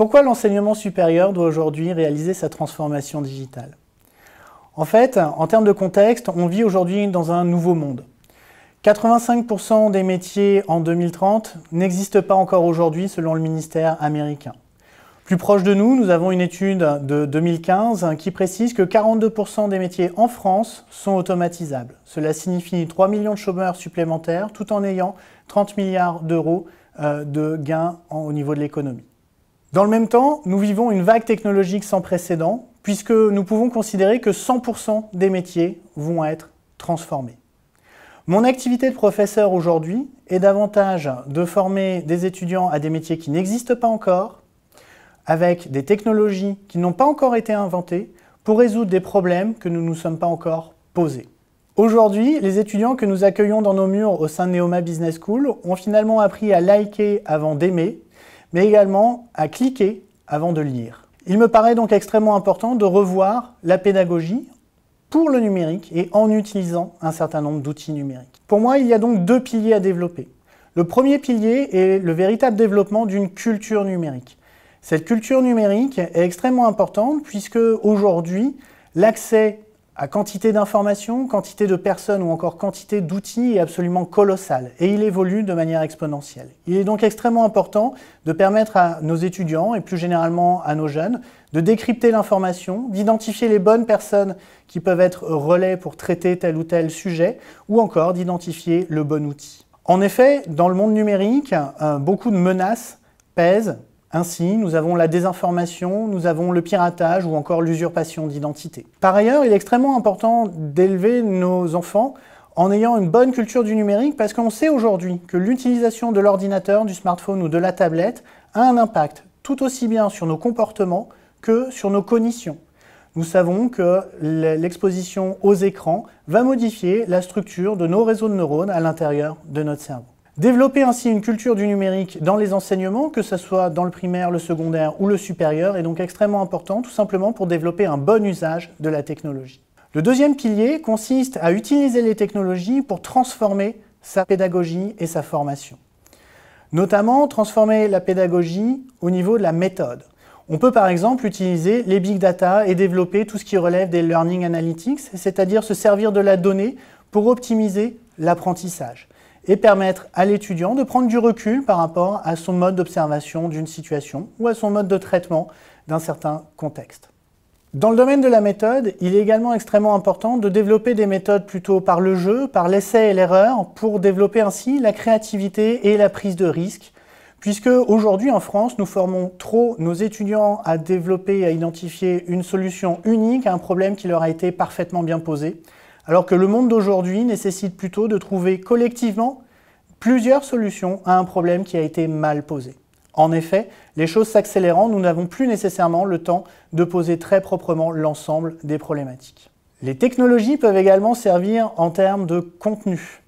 Pourquoi l'enseignement supérieur doit aujourd'hui réaliser sa transformation digitale En fait, en termes de contexte, on vit aujourd'hui dans un nouveau monde. 85% des métiers en 2030 n'existent pas encore aujourd'hui selon le ministère américain. Plus proche de nous, nous avons une étude de 2015 qui précise que 42% des métiers en France sont automatisables. Cela signifie 3 millions de chômeurs supplémentaires tout en ayant 30 milliards d'euros euh, de gains au niveau de l'économie. Dans le même temps, nous vivons une vague technologique sans précédent, puisque nous pouvons considérer que 100% des métiers vont être transformés. Mon activité de professeur aujourd'hui est davantage de former des étudiants à des métiers qui n'existent pas encore, avec des technologies qui n'ont pas encore été inventées, pour résoudre des problèmes que nous ne nous sommes pas encore posés. Aujourd'hui, les étudiants que nous accueillons dans nos murs au sein de Neoma Business School ont finalement appris à liker avant d'aimer mais également à cliquer avant de lire. Il me paraît donc extrêmement important de revoir la pédagogie pour le numérique et en utilisant un certain nombre d'outils numériques. Pour moi, il y a donc deux piliers à développer. Le premier pilier est le véritable développement d'une culture numérique. Cette culture numérique est extrêmement importante puisque aujourd'hui, l'accès à quantité d'informations, quantité de personnes ou encore quantité d'outils est absolument colossale et il évolue de manière exponentielle. Il est donc extrêmement important de permettre à nos étudiants et plus généralement à nos jeunes de décrypter l'information, d'identifier les bonnes personnes qui peuvent être relais pour traiter tel ou tel sujet ou encore d'identifier le bon outil. En effet, dans le monde numérique, euh, beaucoup de menaces pèsent ainsi, nous avons la désinformation, nous avons le piratage ou encore l'usurpation d'identité. Par ailleurs, il est extrêmement important d'élever nos enfants en ayant une bonne culture du numérique parce qu'on sait aujourd'hui que l'utilisation de l'ordinateur, du smartphone ou de la tablette a un impact tout aussi bien sur nos comportements que sur nos cognitions. Nous savons que l'exposition aux écrans va modifier la structure de nos réseaux de neurones à l'intérieur de notre cerveau. Développer ainsi une culture du numérique dans les enseignements, que ce soit dans le primaire, le secondaire ou le supérieur, est donc extrêmement important tout simplement pour développer un bon usage de la technologie. Le deuxième pilier consiste à utiliser les technologies pour transformer sa pédagogie et sa formation. Notamment transformer la pédagogie au niveau de la méthode. On peut par exemple utiliser les big data et développer tout ce qui relève des learning analytics, c'est-à-dire se servir de la donnée pour optimiser l'apprentissage et permettre à l'étudiant de prendre du recul par rapport à son mode d'observation d'une situation ou à son mode de traitement d'un certain contexte. Dans le domaine de la méthode, il est également extrêmement important de développer des méthodes plutôt par le jeu, par l'essai et l'erreur, pour développer ainsi la créativité et la prise de risque, puisque aujourd'hui en France, nous formons trop nos étudiants à développer et à identifier une solution unique à un problème qui leur a été parfaitement bien posé, alors que le monde d'aujourd'hui nécessite plutôt de trouver collectivement plusieurs solutions à un problème qui a été mal posé. En effet, les choses s'accélérant, nous n'avons plus nécessairement le temps de poser très proprement l'ensemble des problématiques. Les technologies peuvent également servir en termes de contenu.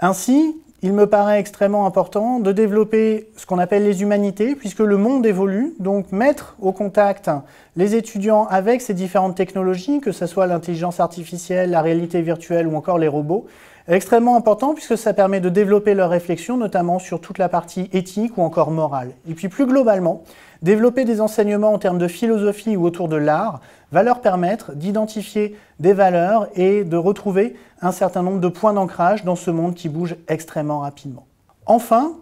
Ainsi, il me paraît extrêmement important de développer ce qu'on appelle les humanités, puisque le monde évolue. Donc mettre au contact les étudiants avec ces différentes technologies, que ce soit l'intelligence artificielle, la réalité virtuelle ou encore les robots, Extrêmement important puisque ça permet de développer leur réflexion, notamment sur toute la partie éthique ou encore morale. Et puis plus globalement, développer des enseignements en termes de philosophie ou autour de l'art va leur permettre d'identifier des valeurs et de retrouver un certain nombre de points d'ancrage dans ce monde qui bouge extrêmement rapidement. Enfin,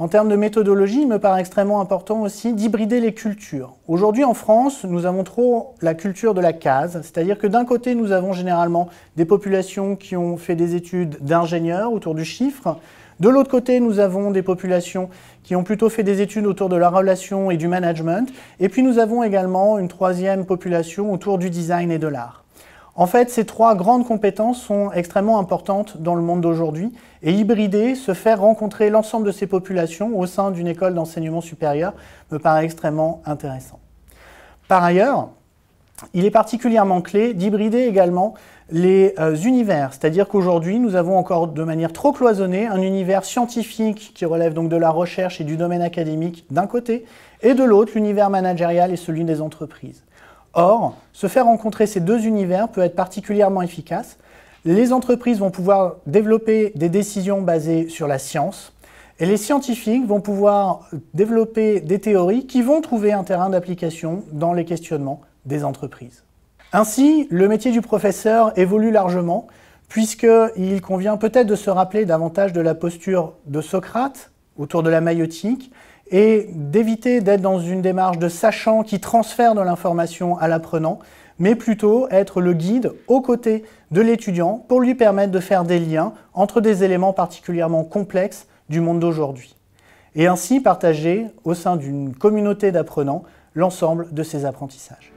en termes de méthodologie, il me paraît extrêmement important aussi d'hybrider les cultures. Aujourd'hui en France, nous avons trop la culture de la case, c'est-à-dire que d'un côté, nous avons généralement des populations qui ont fait des études d'ingénieurs autour du chiffre, de l'autre côté, nous avons des populations qui ont plutôt fait des études autour de la relation et du management, et puis nous avons également une troisième population autour du design et de l'art. En fait, ces trois grandes compétences sont extrêmement importantes dans le monde d'aujourd'hui et hybrider, se faire rencontrer l'ensemble de ces populations au sein d'une école d'enseignement supérieur me paraît extrêmement intéressant. Par ailleurs, il est particulièrement clé d'hybrider également les euh, univers, c'est-à-dire qu'aujourd'hui nous avons encore de manière trop cloisonnée un univers scientifique qui relève donc de la recherche et du domaine académique d'un côté, et de l'autre l'univers managérial et celui des entreprises. Or, se faire rencontrer ces deux univers peut être particulièrement efficace. Les entreprises vont pouvoir développer des décisions basées sur la science et les scientifiques vont pouvoir développer des théories qui vont trouver un terrain d'application dans les questionnements des entreprises. Ainsi, le métier du professeur évolue largement, puisqu'il convient peut-être de se rappeler davantage de la posture de Socrate autour de la maïotique et d'éviter d'être dans une démarche de sachant qui transfère de l'information à l'apprenant, mais plutôt être le guide aux côtés de l'étudiant pour lui permettre de faire des liens entre des éléments particulièrement complexes du monde d'aujourd'hui, et ainsi partager au sein d'une communauté d'apprenants l'ensemble de ses apprentissages.